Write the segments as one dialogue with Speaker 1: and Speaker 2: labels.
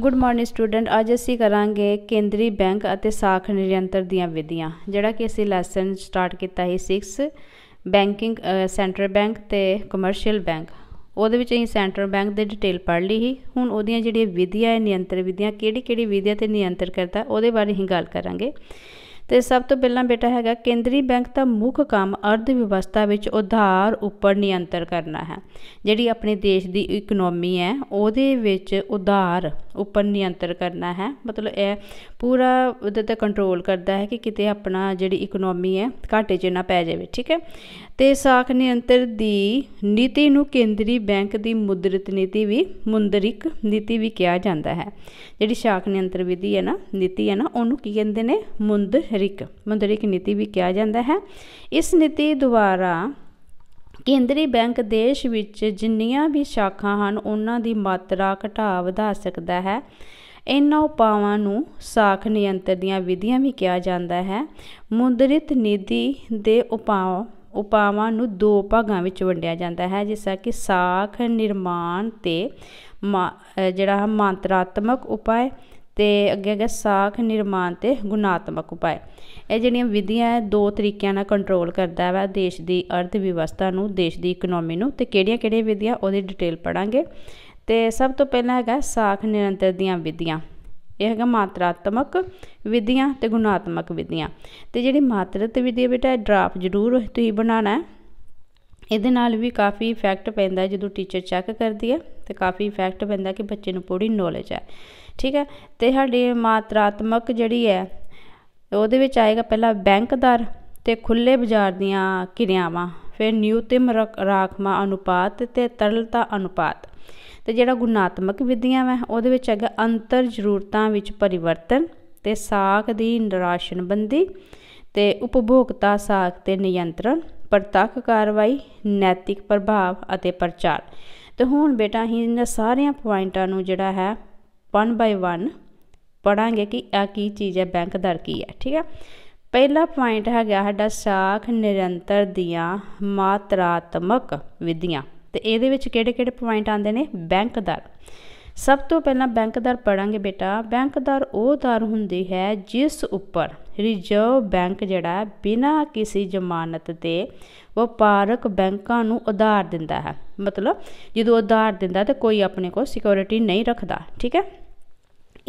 Speaker 1: good morning student ਅੱਜ ਅਸੀਂ ਕਰਾਂਗੇ ਕੇਂਦਰੀ ਬੈਂਕ ਅਤੇ ਸਾਖ ਨਿਰੰਤਰ ਦੀਆਂ ਵਿਧੀਆਂ ਜਿਹੜਾ ਕਿ ਅਸੀਂ ਲੈਸਨ ਸਟਾਰਟ ਕੀਤਾ ਸੀ 6 ਬੈਂਕਿੰਗ ਸੈਂਟਰਲ ਬੈਂਕ ਤੇ ਕਮਰਸ਼ੀਅਲ ਬੈਂਕ ਉਹਦੇ ਵਿੱਚ ਅਸੀਂ ਸੈਂਟਰਲ ਬੈਂਕ ਦੇ ਡਿਟੇਲ ਪੜ੍ਹ ਲਈ ਸੀ ਹੁਣ ਉਹਦੀਆਂ ਜਿਹੜੀਆਂ ਵਿਧੀਆਂ ਹੈ ਨਿਯੰਤਰ ਵਿਧੀਆਂ ਕਿਹੜੀ ਕਿਹੜੀ ਵਿਧੀਆਂ ਤੇ ਨਿਯੰਤਰ ਕਰਦਾ ਉਹਦੇ ਬਾਰੇ ਹੀ ਗੱਲ ਕਰਾਂਗੇ ਤੇ ਸਭ ਤੋਂ ਪਹਿਲਾਂ ਬੇਟਾ ਹੈਗਾ ਕੇਂਦਰੀ ਬੈਂਕ ਦਾ ਮੁੱਖ ਕੰਮ ਅਰਥ ਵਿਵਸਥਾ ਵਿੱਚ ਉਧਾਰ ਉੱਪਰ ਨਿਯੰਤਰਣ ਕਰਨਾ ਹੈ ਜਿਹੜੀ ਆਪਣੇ ਦੇਸ਼ ਦੀ ਇਕਨੋਮੀ ਹੈ ਉਹਦੇ ਵਿੱਚ ਉਧਾਰ ਉੱਪਰ ਨਿਯੰਤਰਣ ਕਰਨਾ ਹੈ ਮਤਲਬ ਇਹ ਪੂਰਾ ਉਹਦੇ ਤੇ ਕੰਟਰੋਲ ਕਰਦਾ ਹੈ ਕਿ ਕਿਤੇ ਆਪਣਾ ਜਿਹੜੀ ਇਕਨੋਮੀ ਹੈ ਘਾਟੇ 'ਚ ਨਾ ਪੈ ਜਾਵੇ ਠੀਕ ਹੈ ਤੇ ਸਾਖ ਨਿਯੰਤਰ ਦੀ ਨੀਤੀ ਨੂੰ ਕੇਂਦਰੀ ਬੈਂਕ ਦੀ ਮੁਦਰਿਤ ਨੀਤੀ ਵੀ ਮੁੰਦਰਿਕ ਨੀਤੀ ਵੀ ਕਿਹਾ ਜਾਂਦਾ ਹੈ ਜਿਹੜੀ ਸਾਖ ਨਿਯੰਤਰ ਵਿਧੀ ਹੈ ਨਾ ਨੀਤੀ ਹੈ ਨਾ ਉਹਨੂੰ ਕੀ ਕਹਿੰਦੇ ਨੇ ਮੁੰਦ ਮੁੰਦਰਿਕ ਮੁੰਦਰਿਕ ਨੀਤੀ ਵੀ ਕਿਹਾ ਜਾਂਦਾ ਹੈ ਇਸ ਨੀਤੀ ਦੁਆਰਾ ਕੇਂਦਰੀ ਬੈਂਕ ਦੇਸ਼ ਵਿੱਚ ਜਿੰਨੀਆਂ ਵੀ ਸ਼ਾਖਾਂ ਹਨ ਉਹਨਾਂ ਦੀ ਮਾਤਰਾ ਘਟਾ ਵਧਾ ਸਕਦਾ ਹੈ ਇਹਨਾਂ ਉਪਾਵਾਂ ਨੂੰ ਸਾਖ ਨਿਯੰਤਰ ਦੀਆਂ ਵਿਧੀਆਂ ਵੀ ਕਿਹਾ ਜਾਂਦਾ ਹੈ ਮੁੰਦਰਿਤ ਨੀਤੀ ਦੇ ਉਪਾਅ ਉਪਾਵਾਂ ਨੂੰ ਦੋ ਭਾਗਾਂ ਵਿੱਚ ਵੰਡਿਆ ਜਾਂਦਾ ਹੈ ਜਿਸ ਕਿ ਸਾਖ ਨਿਰਮਾਣ ਤੇ ਜਿਹੜਾ ਮਾਤਰਾਤਮਕ ਉਪਾਅ ਤੇ ਅੱਗੇ ਅੱਗੇ ਸਾਖ ਨਿਰਮਾਣ ਤੇ ਗੁਣਾਤਮਕ ਉਪਾਏ ਇਹ ਜਿਹੜੀਆਂ ਵਿਧੀਆਂ ਹੈ ਦੋ ਤਰੀਕਿਆਂ ਨਾਲ ਕੰਟਰੋਲ ਕਰਦਾ ਹੈ ਦੇਸ਼ ਦੀ ਅਰਥ ਵਿਵਸਥਾ ਨੂੰ ਦੇਸ਼ ਦੀ ਇਕਨੋਮੀ ਨੂੰ ਤੇ ਕਿਹੜੀਆਂ-ਕਿਹੜੀਆਂ ਵਿਧੀਆਂ ਉਹਦੀ ਡਿਟੇਲ ਪੜਾਂਗੇ ਤੇ ਸਭ ਤੋਂ ਪਹਿਲਾਂ ਹੈਗਾ ਸਾਖ ਨਿਰੰਤਰ ਦੀਆਂ ਵਿਧੀਆਂ ਇਹ ਹੈਗਾ ਮਾਤਰਾਤਮਕ ਵਿਧੀਆਂ ਤੇ ਗੁਣਾਤਮਕ ਵਿਧੀਆਂ ਤੇ ਜਿਹੜੀ ਮਾਤਰਤ ਵਿਧੀ ਬੇਟਾ ਡਰਾਫਟ ਜ਼ਰੂਰ ਤੁਸੀਂ ਬਣਾਣਾ ਹੈ ਇਹਦੇ ਨਾਲ ਵੀ ਕਾਫੀ ਇਫੈਕਟ ਪੈਂਦਾ ਜਦੋਂ ਟੀਚਰ ਚੈੱਕ ਕਰਦੀ ਹੈ ਤੇ ਕਾਫੀ ਇਫੈਕਟ ਪੈਂਦਾ ਕਿ ਬੱਚੇ ਨੂੰ ਪੂਰੀ ਨੋਲੇਜ ਹੈ ਠੀਕ ਹੈ ਤੇ ਸਾਡੀ ਮਾਤਰਾਤਮਕ ਜਿਹੜੀ ਹੈ ਉਹਦੇ ਵਿੱਚ ਆਏਗਾ ਪਹਿਲਾਂ ਬੈਂਕਦਾਰ ਤੇ ਖੁੱਲੇ ਬਾਜ਼ਾਰ ਦੀਆਂ ਕਿਰਿਆਵਾਂ ਫਿਰ ਨਿਊਤਮ ਰਾਖਮਾ ਅਨੁਪਾਤ ਤੇ ਤਰਲਤਾ ਅਨੁਪਾਤ ਤੇ ਜਿਹੜਾ ਗੁਣਾਤਮਕ ਵਿਧੀਆਂ ਵਾ ਉਹਦੇ ਵਿੱਚ ਹੈਗਾ ਅੰਤਰ ਜ਼ਰੂਰਤਾਂ ਵਿੱਚ ਪਰਿਵਰਤਨ ਤੇ ਸਾਖ ਦੀ ਨਿਰਾਸ਼ਨਬੰਦੀ ਤੇ ਉਪਭੋਗਤਾ ਸਾਖ ਤੇ ਨਿਯੰਤਰਣ ਪ੍ਰਤੱਖ ਕਾਰਵਾਈ ਨੈਤਿਕ ਪ੍ਰਭਾਵ ਅਤੇ ਪ੍ਰਚਾਰ ਤੇ ਹੁਣ ਬੇਟਾ ਅਸੀਂ ਇਹਨਾਂ ਸਾਰਿਆਂ ਪੁਆਇੰਟਾਂ ਨੂੰ ਜਿਹੜਾ ਹੈ 1 ਬਾਈ 1 ਪੜਾਂਗੇ ਕਿ ਆ ਕੀ ਚੀਜ਼ ਹੈ ਬੈਂਕ ਦਰ ਕੀ ਹੈ ਠੀਕ ਹੈ ਪਹਿਲਾ ਪੁਆਇੰਟ ਹੈਗਾ ਸਾਡਾ ਸਾਖ ਨਿਰੰਤਰ ਦੀਆਂ ਮਾਤਰਾਤਮਕ ਵਿਧੀਆਂ ਤੇ ਇਹਦੇ ਵਿੱਚ ਕਿਹੜੇ-ਕਿਹੜੇ ਪੁਆਇੰਟ ਆਉਂਦੇ ਨੇ ਬੈਂਕ ਦਰ ਸਭ ਤੋਂ ਪਹਿਲਾਂ ਬੈਂਕ ਦਰ ਪੜਾਂਗੇ ਬੇਟਾ ਬੈਂਕ ਦਰ ਉਹ ਦਰ ਹੁੰਦੀ ਹੈ ਜਿਸ ਉੱਪਰ ਰਿਜ਼ਰਵ ਬੈਂਕ ਜਿਹੜਾ ਬਿਨਾਂ ਕਿਸੇ ਜ਼ਮਾਨਤ ਦੇ ਵਪਾਰਕ ਬੈਂਕਾਂ ਨੂੰ ਉਧਾਰ ਦਿੰਦਾ ਹੈ ਮਤਲਬ ਜਦੋਂ ਉਧਾਰ ਦਿੰਦਾ ਤੇ ਕੋਈ ਆਪਣੇ ਕੋਲ ਸਿਕਿਉਰਿਟੀ ਨਹੀਂ ਰੱਖਦਾ ਠੀਕ ਹੈ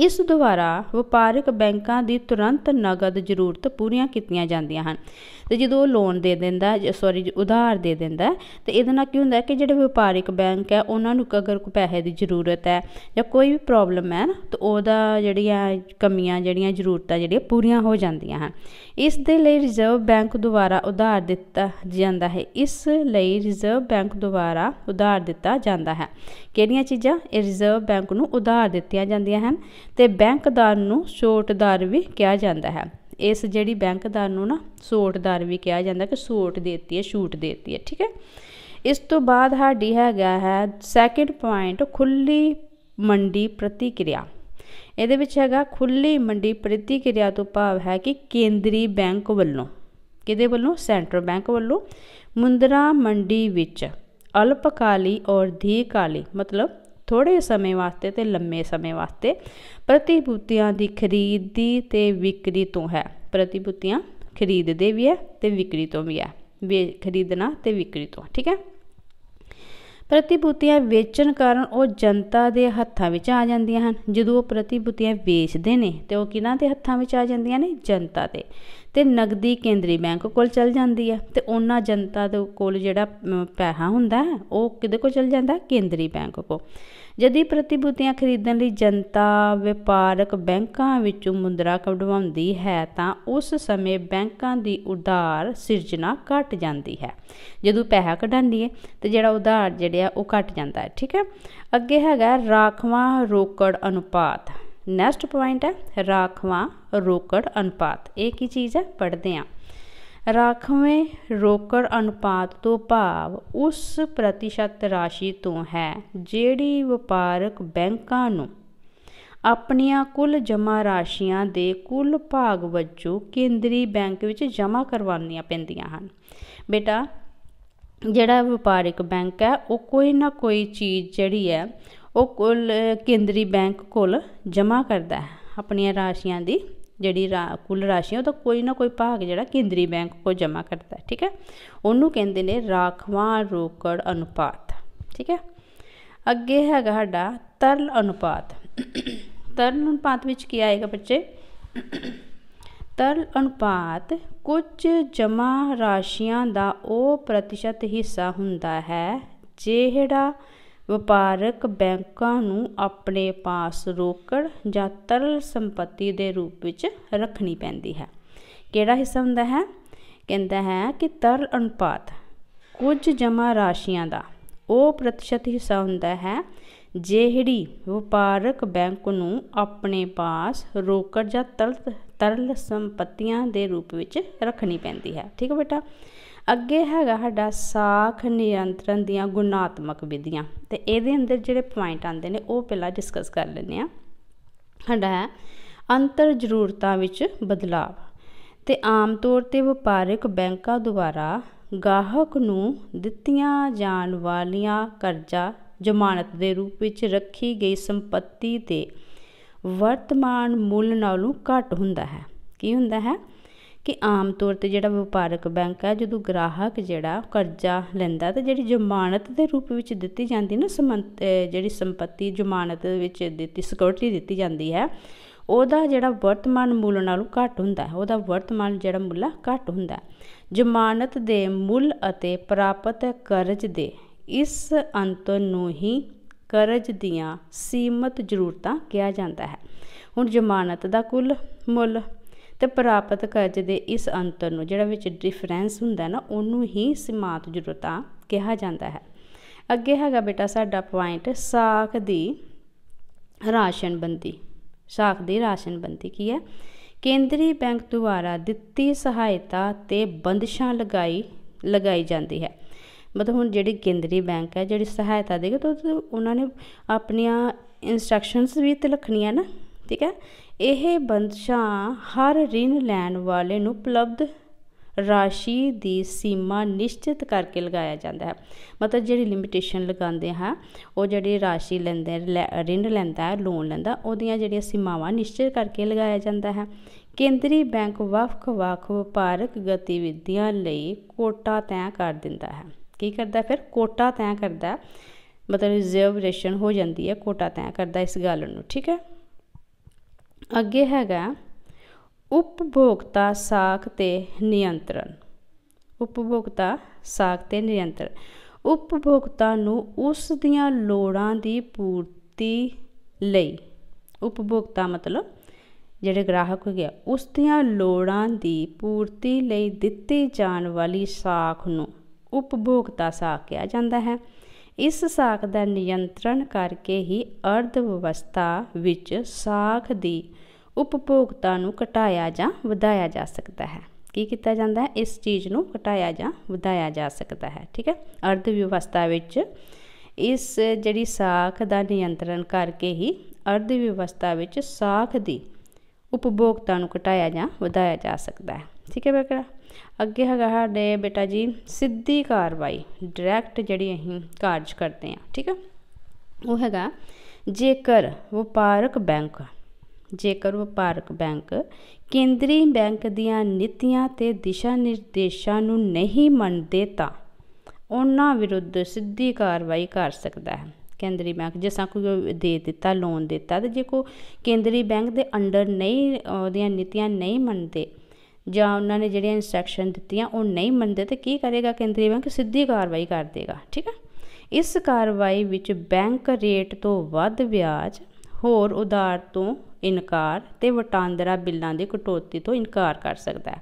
Speaker 1: ਇਸ ਦੁਆਰਾ ਵਪਾਰਕ ਬੈਂਕਾਂ ਦੀ ਤੁਰੰਤ ਨਗਦ ਜ਼ਰੂਰਤ ਪੂਰੀਆਂ ਕੀਤੀਆਂ ਜਾਂਦੀਆਂ ਹਨ ਤੇ ਜਦੋਂ ਉਹ ਲੋਨ ਦੇ ਦਿੰਦਾ ਸੌਰੀ ਉਧਾਰ ਦੇ ਦਿੰਦਾ ਤੇ ਇਹਦੇ ਨਾਲ ਕੀ ਹੁੰਦਾ ਕਿ ਜਿਹੜੇ ਵਪਾਰਕ ਬੈਂਕ ਹੈ ਉਹਨਾਂ ਨੂੰ ਅਗਰ ਕੋਈ ਪੈਸੇ ਦੀ ਜ਼ਰੂਰਤ ਹੈ ਜਾਂ ਕੋਈ ਵੀ ਪ੍ਰੋਬਲਮ ਹੈ ਨਾ ਤਾਂ ਉਹਦਾ ਜਿਹੜੀਆਂ ਕਮੀਆਂ ਜਿਹੜੀਆਂ ਜ਼ਰੂਰਤਾਂ ਜਿਹੜੀਆਂ ਪੂਰੀਆਂ ਹੋ ਜਾਂਦੀਆਂ ਹਨ ਇਸ ਦੇ ਲਈ ਰਿਜ਼ਰਵ ਬੈਂਕ ਦੁਆਰਾ ਉਧਾਰ ਦਿੱਤਾ ਜਾਂਦਾ ਹੈ ਇਸ ਲਈ ਰਿਜ਼ਰਵ ਬੈਂਕ ਦੁਆਰਾ ਉਧਾਰ ਦਿੱਤਾ ਜਾਂਦਾ ਹੈ ਕਿਹੜੀਆਂ ਚੀਜ਼ਾਂ ਇਹ ਰਿਜ਼ਰਵ ਬੈਂਕ ਨੂੰ ਉਧਾਰ ਦਿੱਤੀਆਂ ਜਾਂਦੀਆਂ ਹਨ ਤੇ ਬੈਂਕਦਾਰ ਨੂੰ ਸੋਟਦਾਰ ਵੀ ਕਿਹਾ ਜਾਂਦਾ ਹੈ ਇਸ ਜਿਹੜੀ ਬੈਂਕਦਾਰ ਨੂੰ ਨਾ ਸੋਟਦਾਰ ਵੀ ਕਿਹਾ ਜਾਂਦਾ ਕਿ ਸੋਟ ਦੇਤੀ ਹੈ ਛੂਟ ਦੇਤੀ ਹੈ ਠੀਕ ਹੈ ਇਸ ਤੋਂ ਬਾਅਦ ਸਾਡੀ ਹੈਗਾ ਹੈ ਸੈਕਿੰਡ ਪੁਆਇੰਟ ਖੁੱਲੀ ਮੰਡੀ ਪ੍ਰਤੀਕਿਰਿਆ ਇਹਦੇ ਵਿੱਚ ਹੈਗਾ ਖੁੱਲੀ ਮੰਡੀ ਪ੍ਰਤੀਕਿਰਿਆ ਤੋਂ ਭਾਵ ਹੈ ਕਿ ਕੇਂਦਰੀ ਬੈਂਕ ਵੱਲੋਂ ਕਿਹਦੇ ਵੱਲੋਂ ਸੈਂਟਰਲ ਬੈਂਕ ਵੱਲੋਂ ਮੁੰਦਰਾ ਮੰਡੀ ਵਿੱਚ ਅਲਪਕਾਲੀ ਔਰ ਦੀਰਘਕਾਲੀ ਮਤਲਬ ਥੋੜੇ ਸਮੇਂ ਵਾਸਤੇ ਤੇ ਲੰਮੇ ਸਮੇਂ ਵਾਸਤੇ ਪ੍ਰਤੀਭੂਤੀਆਂ ਦੀ ਖਰੀਦ ਦੀ ਤੇ ਵਿਕਰੀ ਤੋਂ ਹੈ ਪ੍ਰਤੀਭੂਤੀਆਂ ਖਰੀਦਦੇ ਵੀ ਹੈ ਤੇ ਵਿਕਰੀ ਤੋਂ ਵੀ ਹੈ ਖਰੀਦਣਾ ਤੇ ਵਿਕਰੀ ਤੋਂ ਠੀਕ ਹੈ ਪ੍ਰਤੀਭੂਤੀਆਂ ਵੇਚਣ ਕਾਰਨ ਉਹ ਜਨਤਾ ਦੇ ਹੱਥਾਂ ਵਿੱਚ ਆ ਜਾਂਦੀਆਂ ਹਨ ਜਦੋਂ ਉਹ ਪ੍ਰਤੀਭੂਤੀਆਂ ਵੇਚਦੇ ਨੇ ਤੇ ਉਹ ਕਿਹਨਾਂ ਦੇ ਹੱਥਾਂ ਵਿੱਚ ਆ ਜਾਂਦੀਆਂ ਨੇ ਜਨਤਾ ਦੇ ਤੇ ਨਗਦੀ ਕੇਂਦਰੀ ਬੈਂਕ ਕੋਲ ਚਲ ਜਾਂਦੀ ਹੈ ਤੇ ਉਹਨਾਂ ਜਨਤਾ ਦੇ ਕੋਲ ਜਿਹੜਾ ਪੈਸਾ ਹੁੰਦਾ ਉਹ ਕਿਹਦੇ ਕੋਲ ਚਲ ਜਾਂਦਾ ਕੇਂਦਰੀ ਬੈਂਕ ਕੋਲ ਜਦੀ ਪ੍ਰਤੀਭੂਤੀਆਂ ਖਰੀਦਣ ਲਈ ਜਨਤਾ ਵਪਾਰਕ ਬੈਂਕਾਂ ਵਿੱਚੋਂ ਮੁੰਦਰਾ ਕਢਵਾਉਂਦੀ ਹੈ ਤਾਂ ਉਸ ਸਮੇਂ ਬੈਂਕਾਂ ਦੀ ਉਧਾਰ ਸਿਰਜਣਾ ਘਟ ਜਾਂਦੀ ਹੈ ਜਦੋਂ ਪੈਸਾ ਕਢਾਂਦੀ ਹੈ ਤੇ ਜਿਹੜਾ ਉਧਾਰ ਜਿਹੜਿਆ ਉਹ ਘਟ ਜਾਂਦਾ ਹੈ ਠੀਕ ਹੈ ਅੱਗੇ ਹੈਗਾ ਰਾਖਵਾਂ ਰੋਕੜ ਅਨੁਪਾਤ ਨੈਕਸਟ ਪੁਆਇੰਟ ਹੈ ਰਾਖਵਾਂ ਰੋਕੜ ਅਨੁਪਾਤ ਇਹ ਕੀ ਚੀਜ਼ ਹੈ ਪੜ੍ਹਦੇ ਆਂ ਰਾਖਵੇਂ ਰੋਕੜ ਅਨੁਪਾਤ ਤੋਂ ਭਾਵ ਉਸ ਪ੍ਰਤੀਸ਼ਤ ਰਾਸ਼ੀ ਤੋਂ ਹੈ ਜਿਹੜੀ ਵਪਾਰਕ ਬੈਂਕਾਂ ਨੂੰ ਆਪਣੀਆਂ ਕੁੱਲ ਜਮ੍ਹਾਂ ਰਾਸ਼ੀਆਂ ਦੇ ਕੁੱਲ ਭਾਗ ਵਜੋਂ ਕੇਂਦਰੀ ਬੈਂਕ ਵਿੱਚ ਜਮ੍ਹਾਂ ਕਰਵਾਉਣੀਆਂ ਪੈਂਦੀਆਂ ਹਨ ਬੇਟਾ ਜਿਹੜਾ ਵਪਾਰਕ ਬੈਂਕ ਹੈ ਉਹ ਕੋਈ ਨਾ ਕੋਈ ਚੀਜ਼ ਜਿਹੜੀ ਹੈ ਉਹ ਕੁੱਲ ਕੇਂਦਰੀ ਬੈਂਕ ਕੋਲ ਜਮ੍ਹਾਂ ਕਰਦਾ ਹੈ ਆਪਣੀਆਂ ਰਾਸ਼ੀਆਂ ਦੀ ਜਿਹੜੀ ਕੁੱਲ ਰਾਸ਼ੀ ਤਾਂ ਕੋਈ ਨਾ ਕੋਈ ਭਾਗ ਜਿਹੜਾ ਕੇਂਦਰੀ ਬੈਂਕ ਕੋ ਜਮ੍ਹਾਂ ਕਰਦਾ ਹੈ ਠੀਕ ਹੈ ਉਹਨੂੰ ਕਹਿੰਦੇ ਨੇ ਰਾਖਵਾਂ ਰੋਕੜ ਅਨੁਪਾਤ ਠੀਕ ਹੈ ਅੱਗੇ ਹੈਗਾ ਸਾਡਾ ਤਰਲ ਅਨੁਪਾਤ ਤਰਲ ਅਨੁਪਾਤ ਵਿੱਚ ਕੀ ਆਏਗਾ ਬੱਚੇ ਤਰਲ ਅਨੁਪਾਤ ਕੁਝ ਜਮ੍ਹਾਂ ਰਾਸ਼ੀਆਂ ਦਾ ਉਹ ਪ੍ਰਤੀਸ਼ਤ ਹਿੱਸਾ ਹੁੰਦਾ ਹੈ ਜਿਹੜਾ ਵਪਾਰਕ ਬੈਂਕਾਂ ਨੂੰ ਆਪਣੇ ਪਾਸ ਰੋਕੜ ਜਾਂ ਤਰਲ ਸੰਪਤੀ ਦੇ ਰੂਪ ਵਿੱਚ ਰੱਖਣੀ ਪੈਂਦੀ ਹੈ ਕਿਹੜਾ ਹਿੱਸਾ ਹੁੰਦਾ ਹੈ ਕਹਿੰਦਾ ਹੈ ਕਿ ਤਰਲ ਅਨੁਪਾਤ ਕੁਝ ਜਮਾ ਰਾਸ਼ੀਆਂ ਦਾ ਉਹ ਪ੍ਰਤੀਸ਼ਤ ਹਿੱਸਾ ਹੁੰਦਾ ਹੈ ਜਿਹੜੀ ਵਪਾਰਕ ਬੈਂਕ ਨੂੰ ਆਪਣੇ ਪਾਸ ਰੋਕੜ ਜਾਂ ਤਰਲ ਤਰਲ ਸੰਪਤੀਆਂ ਦੇ ਰੂਪ ਵਿੱਚ ਰੱਖਣੀ ਪੈਂਦੀ ਹੈ ਠੀਕ ਹੈ ਬੇਟਾ ਅੱਗੇ ਹੈਗਾ ਸਾਡਾ ਸਾਖ ਨਿਯੰਤਰਣ ਦੀਆਂ ਗੁਣਾਤਮਕ ਵਿਧੀਆਂ ਤੇ ਇਹਦੇ ਅੰਦਰ ਜਿਹੜੇ ਪੁਆਇੰਟ ਆਉਂਦੇ ਨੇ ਉਹ ਪਹਿਲਾਂ ਡਿਸਕਸ ਕਰ ਲੈਂਦੇ ਆ ਸਾਡਾ ਹੈ ਅੰਤਰ ਜ਼ਰੂਰਤਾਂ ਵਿੱਚ ਬਦਲਾਅ ਤੇ ਆਮ ਤੌਰ ਤੇ ਵਪਾਰਕ ਬੈਂਕਾਂ ਦੁਆਰਾ ਗਾਹਕ ਨੂੰ ਦਿੱਤੀਆਂ ਜਾਣ ਵਾਲੀਆਂ ਕਰਜ਼ਾ ਜ਼ਮਾਨਤ ਦੇ ਰੂਪ ਵਿੱਚ ਰੱਖੀ ਗਈ ਸੰਪਤੀ ਤੇ ਵਰਤਮਾਨ ਮੁੱਲ ਨਾਲੋਂ ਘੱਟ ਹੁੰਦਾ ਹੈ ਕੀ ਹੁੰਦਾ ਹੈ ਕਿ ਆਮ ਤੌਰ ਤੇ ਜਿਹੜਾ ਵਪਾਰਕ ਬੈਂਕ ਹੈ ਜਦੋਂ ਗ੍ਰਾਹਕ ਜਿਹੜਾ ਕਰਜ਼ਾ ਲੈਂਦਾ ਤੇ ਜਿਹੜੀ ਜ਼ਮਾਨਤ ਦੇ ਰੂਪ ਵਿੱਚ ਦਿੱਤੀ ਜਾਂਦੀ ਨਾ ਜਿਹੜੀ ਸੰਪਤੀ ਜ਼ਮਾਨਤ ਵਿੱਚ ਦਿੱਤੀ ਸਿਕਿਉਰਿਟੀ ਦਿੱਤੀ ਜਾਂਦੀ ਹੈ ਉਹਦਾ ਜਿਹੜਾ ਵਰਤਮਾਨ ਮੁੱਲ ਨਾਲੋਂ ਘੱਟ ਹੁੰਦਾ ਹੈ ਉਹਦਾ ਵਰਤਮਾਨ ਜਿਹੜਾ ਮੁੱਲ ਘੱਟ ਹੁੰਦਾ ਜ਼ਮਾਨਤ ਦੇ ਮੁੱਲ ਅਤੇ ਪ੍ਰਾਪਤ ਕਰਜ਼ ਦੇ ਇਸ ਅੰਤ ਨੂੰ ਹੀ ਕਰਜ਼ ਦੀਆਂ ਸੀਮਤ ਜ਼ਰੂਰਤਾਂ ਕਿਹਾ ਜਾਂਦਾ ਹੈ ਹੁਣ ਜ਼ਮਾਨਤ ਦਾ ਕੁੱਲ ਮੁੱਲ ਤੇ ਪ੍ਰਾਪਤ ਕਰਜ਼ ਦੇ ਇਸ ਅੰਤਰ ਨੂੰ ਜਿਹੜਾ ਵਿੱਚ ਡਿਫਰੈਂਸ ਹੁੰਦਾ ਨਾ ਉਹਨੂੰ ਹੀ ਸੀਮਾਤ ਜੁਰਤਾ ਕਿਹਾ ਜਾਂਦਾ ਹੈ ਅੱਗੇ ਹੈਗਾ ਬੇਟਾ ਸਾਡਾ ਪੁਆਇੰਟ ਸਾਖ ਦੀ ਰਾਸ਼ਨ ਬੰਦੀ ਸਾਖ ਦੀ ਰਾਸ਼ਨ ਬੰਦੀ ਕੀ ਹੈ ਕੇਂਦਰੀ ਬੈਂਕ ਦੁਆਰਾ ਦਿੱਤੀ ਸਹਾਇਤਾ ਤੇ ਬੰਦਸ਼ਾਂ ਲਗਾਈ ਲਗਾਈ ਜਾਂਦੀ ਹੈ ਮਤਲਬ ਹੁਣ ਜਿਹੜੀ ਕੇਂਦਰੀ ਬੈਂਕ ਹੈ ਜਿਹੜੀ ਸਹਾਇਤਾ ਦੇਗਾ ਤਾਂ ਉਹਨਾਂ ਨੇ ਆਪਣੀਆਂ ਇਨਸਟਰਕਸ਼ਨਸ ਵੀ ਤੇ ਲਖਣੀਆਂ ਨਾ ਠੀਕ ਹੈ ਇਹ ਬੰਦਸ਼ਾਂ ਹਰ ਰਿਨ ਲੈਣ ਵਾਲੇ ਨੂੰ ਉਪਲਬਧ ਰਾਸ਼ੀ ਦੀ ਸੀਮਾ ਨਿਸ਼ਚਿਤ ਕਰਕੇ ਲਗਾਇਆ ਜਾਂਦਾ ਹੈ ਮਤਲਬ ਜਿਹੜੀ ਲਿਮਿਟੇਸ਼ਨ ਲਗਾਉਂਦੇ ਹਾਂ ਉਹ ਜਿਹੜੀ ਰਾਸ਼ੀ ਲੈਂਦੇ ਰਿਨ ਲੈਂਦਾ ਹੈ ਲੋਨ ਲੈਂਦਾ ਉਹਦੀਆਂ ਜਿਹੜੀਆਂ ਸੀਮਾਵਾਂ ਨਿਸ਼ਚਿਤ ਕਰਕੇ ਲਗਾਇਆ ਜਾਂਦਾ ਹੈ ਕੇਂਦਰੀ ਬੈਂਕ ਵੱਖ-ਵੱਖ ਵਪਾਰਕ ਗਤੀਵਿਧੀਆਂ ਲਈ ਕੋਟਾ ਤੈਅ ਕਰ ਦਿੰਦਾ ਹੈ ਕੀ ਕਰਦਾ ਫਿਰ ਕੋਟਾ ਤੈਅ ਕਰਦਾ ਮਤਲਬ ਰਿਜ਼ਰਵੇਸ਼ਨ ਹੋ ਜਾਂਦੀ ਹੈ ਕੋਟਾ ਤੈਅ ਕਰਦਾ ਇਸ ਗੱਲ ਨੂੰ ਠੀਕ ਹੈ ਅੱਗੇ ਹੈਗਾ ਉਪਭੋਗਤਾ ਸਾਖ ਤੇ ਨਿਯੰਤਰਣ ਉਪਭੋਗਤਾ ਸਾਖ ਤੇ ਨਿਯੰਤਰਣ ਉਪਭੋਗਤਾ ਨੂੰ ਉਸ ਦੀਆਂ ਲੋੜਾਂ ਦੀ ਪੂਰਤੀ ਲਈ ਉਪਭੋਗਤਾ ਮਤਲਬ ਜਿਹੜੇ ਗ੍ਰਾਹਕ ਹੋ ਗਿਆ ਉਸ ਦੀਆਂ ਲੋੜਾਂ ਦੀ ਪੂਰਤੀ ਲਈ ਦਿੱਤੀ ਜਾਣ ਵਾਲੀ ਸਾਖ ਨੂੰ ਉਪਭੋਗਤਾ ਸਾਖ ਕਿਹਾ ਜਾਂਦਾ ਹੈ ਇਸ ਸਾਖ ਦਾ ਨਿਯੰਤਰਣ ਕਰਕੇ ਹੀ ਅਰਧ ਵਿਵਸਥਾ ਵਿੱਚ ਸਾਖ ਦੀ ਉਪਭੋਗਤਾ ਨੂੰ ਘਟਾਇਆ ਜਾਂ ਵਧਾਇਆ ਜਾ ਸਕਦਾ ਹੈ ਕੀ ਕੀਤਾ ਜਾਂਦਾ ਹੈ ਇਸ ਚੀਜ਼ ਨੂੰ ਘਟਾਇਆ ਜਾਂ ਵਧਾਇਆ ਜਾ ਸਕਦਾ ਹੈ ਠੀਕ ਹੈ ਅਰਧ ਵਿਵਸਥਾ ਵਿੱਚ ਇਸ ਜਿਹੜੀ ਸਾਖ ਦਾ ਨਿਯੰਤਰਣ ਕਰਕੇ ਹੀ ਅਰਧ ਵਿਵਸਥਾ ਵਿੱਚ ਸਾਖ ਦੀ ਉਪਭੋਗਤਾ ਨੂੰ ਘਟਾਇਆ ਜਾਂ ਵਧਾਇਆ ਜਾ ਸਕਦਾ ਹੈ ਠੀਕ ਹੈ ਬੇਕਰਾ ਅੱਗੇ ਹੈਗਾ ਸਾਡੇ ਬੇਟਾ ਜੀ ਸਿੱਧੀ ਕਾਰਵਾਈ ਡਾਇਰੈਕਟ ਜਿਹੜੀ ਅਸੀਂ ਕਾਰਜ ਕਰਦੇ ਹਾਂ ਠੀਕ ਹੈ ਉਹ ਹੈਗਾ ਜੇਕਰ ਵਪਾਰਕ ਬੈਂਕ ਜੇਕਰ ਵਪਾਰਕ ਬੈਂਕ ਕੇਂਦਰੀ ਬੈਂਕ ਦੀਆਂ ਨੀਤੀਆਂ ਤੇ ਦਿਸ਼ਾ ਨਿਰਦੇਸ਼ਾਂ ਨੂੰ ਨਹੀਂ ਮੰਨਦੇ ਤਾਂ ਉਹਨਾਂ ਵਿਰੁੱਧ ਸਿੱਧੀ ਕਾਰਵਾਈ ਕਰ ਸਕਦਾ ਹੈ ਕੇਂਦਰੀ ਬੈਂਕ ਜੇ ਸਾ ਕੋਈ ਦੇ ਦਿੱਤਾ ਲੋਨ ਦਿੱਤਾ ਤੇ ਜੇ ਕੋ ਕੇਂਦਰੀ ਬੈਂਕ ਦੇ ਅੰਡਰ ਨਹੀਂ ਉਹਦੀਆਂ ਨੀਤੀਆਂ ਨਹੀਂ ਮੰਨਦੇ ਜਾਂ ਉਹਨਾਂ ਨੇ ਜਿਹੜੀਆਂ ਇਨਸਟਰਕਸ਼ਨ ਦਿੱਤੀਆਂ ਉਹ ਨਹੀਂ ਮੰਨਦੇ ਤੇ ਕੀ ਕਰੇਗਾ ਕੇਂਦਰੀ ਬੈਂਕ ਸਿੱਧੀ ਕਾਰਵਾਈ ਕਰ ਦੇਗਾ ਠੀਕ ਹੈ ਇਸ ਕਾਰਵਾਈ ਵਿੱਚ ਬੈਂਕ ਰੇਟ ਤੋਂ ਵੱਧ ਵਿਆਜ ਹੋਰ ਉਧਾਰ ਤੋਂ ਇਨਕਾਰ ਤੇ ਵਟਾਂਦਰਾ ਬਿੱਲਾਂ ਦੀ ਕਟੌਤੀ ਤੋਂ ਇਨਕਾਰ ਕਰ ਸਕਦਾ ਹੈ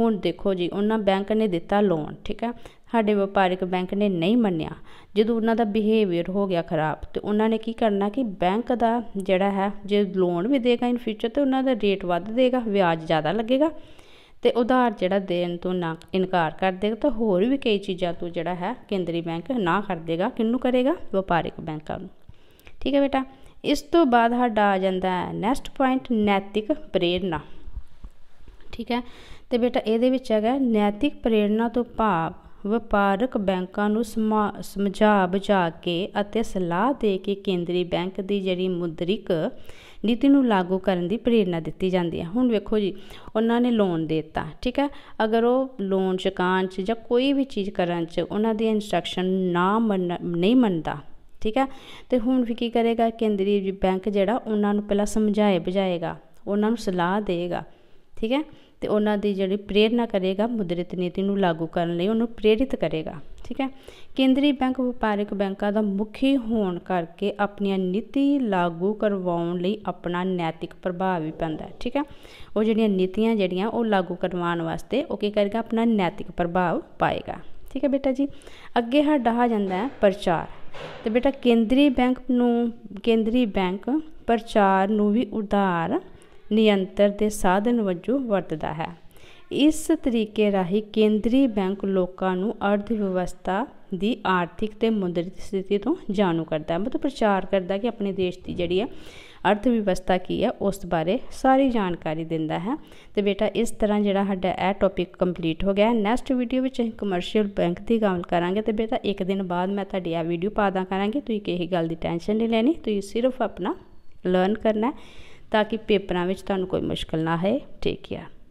Speaker 1: ਹੁਣ ਦੇਖੋ ਜੀ ਉਹਨਾਂ ਬੈਂਕ ਨੇ ਦਿੱਤਾ ਲੋਨ ਠੀਕ ਹੈ ਸਾਡੇ ਵਪਾਰਿਕ ਬੈਂਕ ਨੇ ਨਹੀਂ ਮੰਨਿਆ ਜਦੋਂ ਉਹਨਾਂ ਦਾ ਬਿਹੇਵੀਅਰ ਹੋ ਗਿਆ ਖਰਾਬ ਤੇ ਉਹਨਾਂ ਨੇ ਕੀ ਕਰਨਾ ਕਿ ਬੈਂਕ ਦਾ ਜਿਹੜਾ ਹੈ ਜੇ ਲੋਨ ਵੀ ਦੇਗਾ ਇਨ ਫਿਊਚਰ ਤੇ ਉਹਨਾਂ ਦਾ ਰੇਟ ਵੱਧ ਦੇਗਾ ਵਿਆਜ ਜ਼ਿਆਦਾ ਲੱਗੇਗਾ ਤੇ ਉਧਾਰ ਜਿਹੜਾ ਦੇਣ ਤੋਂ ਨਾ ਇਨਕਾਰ ਕਰ ਦੇਗਾ ਤਾਂ ਹੋਰ ਵੀ ਕਈ ਚੀਜ਼ਾਂ ਤੋਂ ਜਿਹੜਾ ਹੈ ਕੇਂਦਰੀ ਬੈਂਕ ਨਾ ਕਰ ਦੇਗਾ ਕਿੰਨੂੰ ਕਰੇਗਾ ਵਪਾਰਿਕ ਬੈਂਕਾਂ ਨੂੰ ਠੀਕ ਹੈ ਬੇਟਾ ਇਸ ਤੋਂ ਬਾਅਦ ਸਾਡਾ ਆ ਜਾਂਦਾ ਹੈ ਨੈਕਸਟ ਪੁਆਇੰਟ ਨੈਤਿਕ ਪ੍ਰੇਰਣਾ ਠੀਕ ਹੈ ਤੇ ਬੇਟਾ ਇਹਦੇ ਵਿੱਚ ਹੈਗਾ ਨੈਤਿਕ ਪ੍ਰੇਰਣਾ ਤੋਂ ਭਾਵ ਵਪਾਰਕ ਬੈਂਕਾਂ ਨੂੰ ਸਮਝਾ ਬੁਝਾ ਕੇ ਅਤੇ ਸਲਾਹ ਦੇ ਕੇ ਕੇਂਦਰੀ ਬੈਂਕ ਦੀ ਜਿਹੜੀ ਮੁਦਰਿਕ ਨੀਤੀ ਨੂੰ ਲਾਗੂ ਕਰਨ ਦੀ ਪ੍ਰੇਰਣਾ ਦਿੱਤੀ ਜਾਂਦੀ ਹੈ ਹੁਣ ਵੇਖੋ ਜੀ ਉਹਨਾਂ ਨੇ ਲੋਨ ਦਿੱਤਾ ਠੀਕ ਹੈ ਅਗਰ ਉਹ ਲੋਨ ਚਕਾਂ 'ਚ ਜਾਂ ਕੋਈ ਵੀ ਚੀਜ਼ ਕਰਨ 'ਚ ਉਹਨਾਂ ਦੀ ਇਨਸਟਰਕਸ਼ਨ ਨਾ ਮੰਨ ਨਹੀਂ ਮੰਨਦਾ ਠੀਕ ਹੈ ਤੇ ਹੁਣ ਵੀ ਕੀ ਕਰੇਗਾ ਕੇਂਦਰੀ ਬੈਂਕ ਜਿਹੜਾ ਉਹਨਾਂ ਨੂੰ ਪਹਿਲਾਂ ਸਮਝਾਏ ਬੁਝਾਏਗਾ ਉਹਨਾਂ ਨੂੰ ਸਲਾਹ ਦੇਗਾ ਠੀਕ ਹੈ ਤੇ ਉਹਨਾਂ ਦੀ ਜਿਹੜੀ ਪ੍ਰੇਰਣਾ ਕਰੇਗਾ ਮੁਦਰਿਤ ਨੀਤੀ ਨੂੰ ਲਾਗੂ ਕਰਨ ਲਈ ਉਹਨੂੰ ਪ੍ਰੇਰਿਤ ਕਰੇਗਾ ਠੀਕ ਹੈ ਕੇਂਦਰੀ ਬੈਂਕ ਵਪਾਰਕ ਬੈਂਕਾਂ ਦਾ ਮੁਖੀ ਹੋਣ ਕਰਕੇ ਆਪਣੀਆਂ ਨੀਤੀ ਲਾਗੂ ਕਰਵਾਉਣ ਲਈ ਆਪਣਾ ਨੈਤਿਕ ਪ੍ਰਭਾਵ ਵੀ ਪੈਂਦਾ ਹੈ ਠੀਕ ਹੈ ਉਹ ਜਿਹੜੀਆਂ ਨੀਤੀਆਂ ਜਿਹੜੀਆਂ ਉਹ ਲਾਗੂ ਕਰਵਾਉਣ ਵਾਸਤੇ ਉਹ ਕੀ ਕਰੇਗਾ ਆਪਣਾ ਨੈਤਿਕ ਪ੍ਰਭਾਵ ਪਾਏਗਾ ਠੀਕ ਹੈ ਬੇਟਾ ਜੀ ਅੱਗੇ ਸਾਡਾ ਆ ਜਾਂਦਾ ਹੈ ਪ੍ਰਚਾਰ ਤੇ ਬੇਟਾ ਕੇਂਦਰੀ ਬੈਂਕ ਨੂੰ ਕੇਂਦਰੀ ਬੈਂਕ ਪ੍ਰਚਾਰ ਨੂੰ ਵੀ ਉਧਾਰ ਨਿਯੰਤਰ ਦੇ ਸਾਧਨ ਵਜੋਂ ਵਰਤਦਾ ਹੈ ਇਸ ਤਰੀਕੇ ਰਾਹੀਂ ਕੇਂਦਰੀ ਬੈਂਕ ਲੋਕਾਂ ਨੂੰ ਅਰਥ ਵਿਵਸਥਾ ਦੀ ਆਰਥਿਕ ਤੇ ਮੁਦਰੀ ਸਥਿਤੀ ਤੋਂ ਜਾਣੂ ਕਰਦਾ ਹੈ ਮਤਲਬ ਪ੍ਰਚਾਰ ਕਰਦਾ ਕਿ ਆਪਣੇ ਦੇਸ਼ ਦੀ ਜਿਹੜੀ ਹੈ ਅਰਥ ਵਿਵਸਥਾ ਕੀ ਹੈ ਉਸ ਬਾਰੇ ਸਾਰੀ ਜਾਣਕਾਰੀ ਦਿੰਦਾ ਹੈ ਤੇ ਬੇਟਾ ਇਸ ਤਰ੍ਹਾਂ ਜਿਹੜਾ ਸਾਡਾ ਇਹ ਟੌਪਿਕ ਕੰਪਲੀਟ ਹੋ ਗਿਆ ਨੈਕਸਟ ਵੀਡੀਓ ਵਿੱਚ ਅਸੀਂ ਕਮਰਸ਼ੀਅਲ ਬੈਂਕ ਦੀ ਗੱਲ ਕਰਾਂਗੇ ਤੇ ਬੇਟਾ ਇੱਕ ਦਿਨ ਬਾਅਦ ਮੈਂ ਤੁਹਾਡੀ ਇਹ ਵੀਡੀਓ ਪਾਦਾ ਕਰਾਂਗੇ ਤੁਸੀਂ ਕਿਸੇ ਗੱਲ ਦੀ ਟੈਨਸ਼ਨ ਨਹੀਂ ਲੈਣੀ ਤੁਸੀਂ ਸਿਰਫ ਆਪਣਾ ਲਰਨ ਕਰਨਾ ਤਾਂ ਕਿ ਪੇਪਰਾਂ ਵਿੱਚ ਤੁਹਾਨੂੰ ਕੋਈ ਮੁਸ਼ਕਲ ਨਾ ਆਏ ਠੀਕ ਹੈ